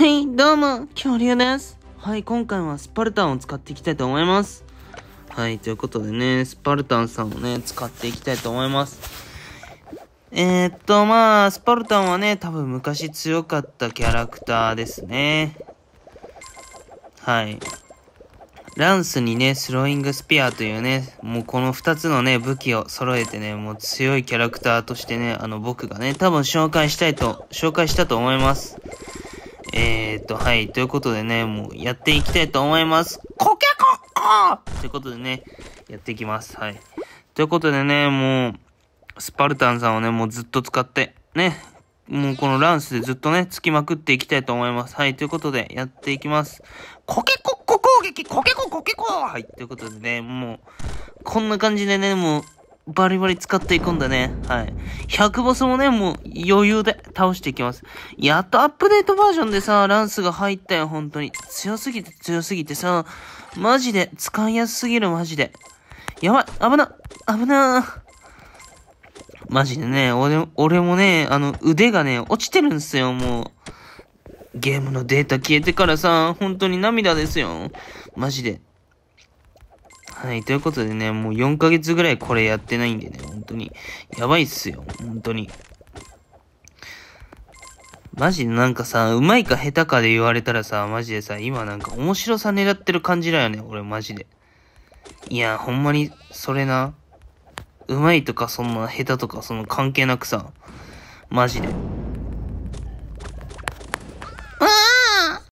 はい、どうも、恐竜です。はい、今回はスパルタンを使っていきたいと思います。はい、ということでね、スパルタンさんをね、使っていきたいと思います。えー、っと、まあ、スパルタンはね、多分昔強かったキャラクターですね。はい。ランスにね、スローイングスピアというね、もうこの2つのね、武器を揃えてね、もう強いキャラクターとしてね、あの僕がね、多分紹介したいと、紹介したと思います。えー、っと、はい。ということでね、もうやっていきたいと思います。コケコッコーということでね、やっていきます。はい。ということでね、もう、スパルタンさんをね、もうずっと使って、ね、もうこのランスでずっとね、つきまくっていきたいと思います。はい。ということで、やっていきます。コケコッコ攻撃コケココケコはい。ということでね、もう、こんな感じでね、もう、バリバリ使っていくんだね。はい。100ボスもね、もう余裕で倒していきます。やっとアップデートバージョンでさ、ランスが入ったよ、本当に。強すぎて強すぎてさ、マジで使いやすすぎる、マジで。やばい、危な、危なマジでね、俺、俺もね、あの、腕がね、落ちてるんですよ、もう。ゲームのデータ消えてからさ、本当に涙ですよ。マジで。はい、ということでね、もう4ヶ月ぐらいこれやってないんでね、本当に。やばいっすよ、本当に。マジでなんかさ、うまいか下手かで言われたらさ、マジでさ、今なんか面白さ狙ってる感じだよね、俺マジで。いや、ほんまに、それな。うまいとかそんな下手とかその関係なくさ、マジで。